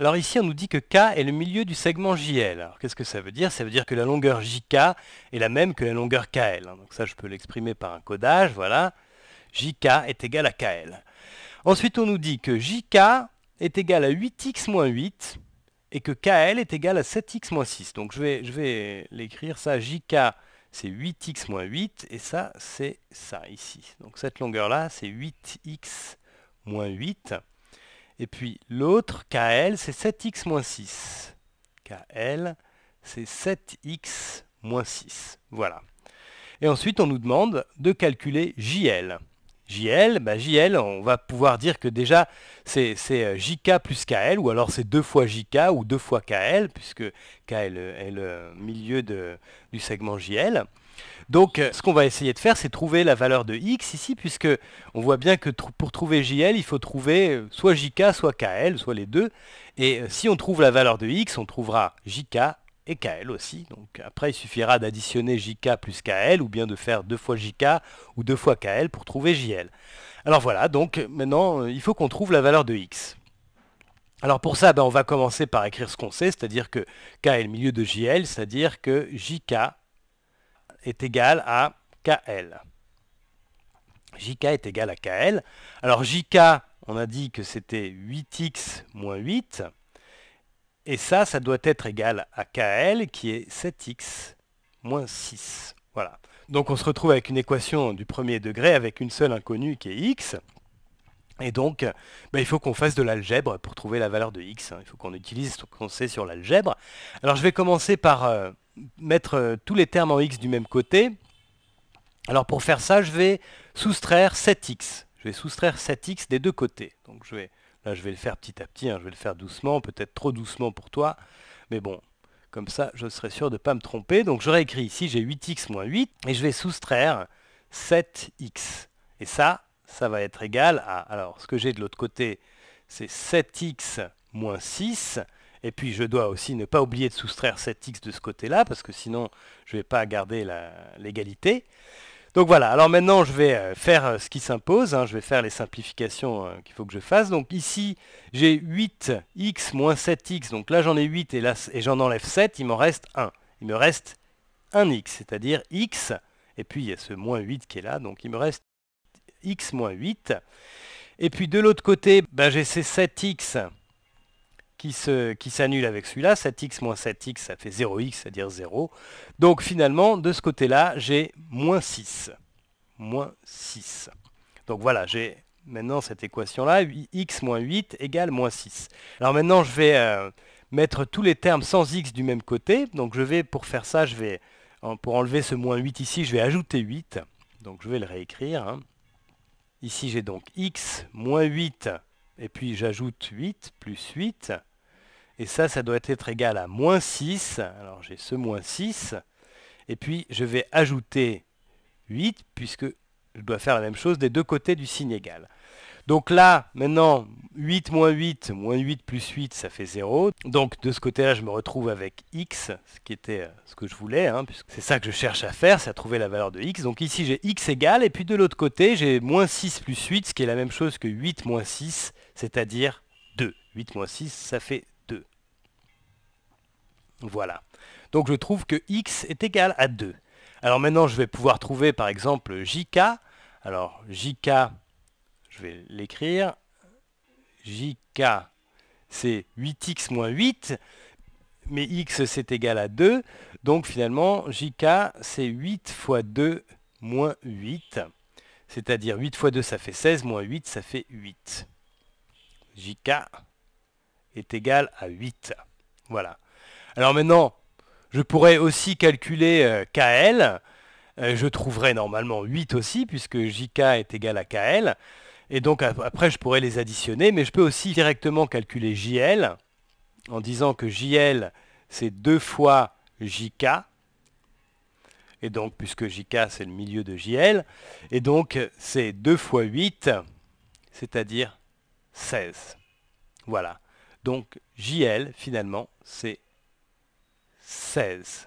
Alors ici, on nous dit que K est le milieu du segment JL. Alors qu'est-ce que ça veut dire Ça veut dire que la longueur JK est la même que la longueur KL. Hein, donc ça, je peux l'exprimer par un codage, voilà. JK est égal à KL. Ensuite, on nous dit que JK est égal à 8x moins 8 et que KL est égal à 7x 6. Donc je vais, je vais l'écrire ça, JK c'est 8x moins 8 et ça c'est ça ici. Donc cette longueur là c'est 8x moins 8 et puis l'autre, KL, c'est 7x 6. KL, c'est 7x 6. Voilà. Et ensuite, on nous demande de calculer JL. JL, bah, JL, on va pouvoir dire que déjà c'est euh, JK plus KL, ou alors c'est 2 fois JK ou 2 fois KL, puisque KL euh, est le milieu du segment JL. Donc euh, ce qu'on va essayer de faire, c'est trouver la valeur de x ici, puisque on voit bien que pour trouver JL, il faut trouver euh, soit JK, soit KL, soit les deux. Et euh, si on trouve la valeur de x, on trouvera JK et KL aussi. Donc après, il suffira d'additionner JK plus KL, ou bien de faire 2 fois JK ou 2 fois KL pour trouver JL. Alors voilà, donc maintenant, il faut qu'on trouve la valeur de x. Alors pour ça, ben, on va commencer par écrire ce qu'on sait, c'est-à-dire que K est le milieu de JL, c'est-à-dire que JK est égal à KL. JK est égal à KL. Alors JK, on a dit que c'était 8x moins 8. Et ça, ça doit être égal à KL qui est 7x moins 6. Voilà. Donc on se retrouve avec une équation du premier degré avec une seule inconnue qui est x. Et donc, bah, il faut qu'on fasse de l'algèbre pour trouver la valeur de x. Hein. Il faut qu'on utilise ce qu'on sait sur l'algèbre. Alors je vais commencer par euh, mettre euh, tous les termes en x du même côté. Alors pour faire ça, je vais soustraire 7x. Je vais soustraire 7x des deux côtés. Donc je vais, là je vais le faire petit à petit, hein. je vais le faire doucement, peut-être trop doucement pour toi. Mais bon, comme ça je serai sûr de ne pas me tromper. Donc je réécris ici, j'ai 8x moins 8, et je vais soustraire 7x. Et ça, ça va être égal à, alors ce que j'ai de l'autre côté, c'est 7x moins 6, et puis je dois aussi ne pas oublier de soustraire 7x de ce côté-là, parce que sinon je ne vais pas garder l'égalité. Donc voilà, alors maintenant je vais euh, faire euh, ce qui s'impose, hein. je vais faire les simplifications euh, qu'il faut que je fasse. Donc ici j'ai 8x moins 7x, donc là j'en ai 8 et, et j'en enlève 7, il m'en reste 1. Il me reste 1x, c'est-à-dire x, et puis il y a ce moins 8 qui est là, donc il me reste x moins 8. Et puis de l'autre côté, ben, j'ai ces 7x qui s'annule avec celui-là. 7x moins 7x, ça fait 0x, c'est-à-dire 0. Donc finalement, de ce côté-là, j'ai moins 6. Moins 6. Donc voilà, j'ai maintenant cette équation-là, x moins 8 égale moins 6. Alors maintenant, je vais euh, mettre tous les termes sans x du même côté. Donc je vais, pour faire ça, je pour enlever ce moins 8 ici, je vais ajouter 8. Donc je vais le réécrire. Hein. Ici, j'ai donc x moins 8, et puis j'ajoute 8 plus 8 et ça, ça doit être égal à moins 6. Alors j'ai ce moins 6. Et puis je vais ajouter 8 puisque je dois faire la même chose des deux côtés du signe égal. Donc là, maintenant, 8 moins 8, moins 8 plus 8, ça fait 0. Donc de ce côté-là, je me retrouve avec x, ce qui était euh, ce que je voulais, hein, puisque c'est ça que je cherche à faire, c'est à trouver la valeur de x. Donc ici, j'ai x égal. et puis de l'autre côté, j'ai moins 6 plus 8, ce qui est la même chose que 8 moins 6, c'est-à-dire 2. 8 moins 6, ça fait voilà. Donc je trouve que x est égal à 2. Alors maintenant, je vais pouvoir trouver par exemple jk. Alors jk, je vais l'écrire. jk, c'est 8x moins 8, mais x c'est égal à 2. Donc finalement, jk, c'est 8 fois 2 moins 8. C'est-à-dire 8 fois 2, ça fait 16, moins 8, ça fait 8. jk est égal à 8. Voilà. Alors maintenant, je pourrais aussi calculer euh, KL. Euh, je trouverais normalement 8 aussi, puisque JK est égal à KL. Et donc après, je pourrais les additionner, mais je peux aussi directement calculer JL, en disant que JL, c'est 2 fois JK. Et donc, puisque JK, c'est le milieu de JL. Et donc, c'est 2 fois 8, c'est-à-dire 16. Voilà. Donc, JL, finalement, c'est says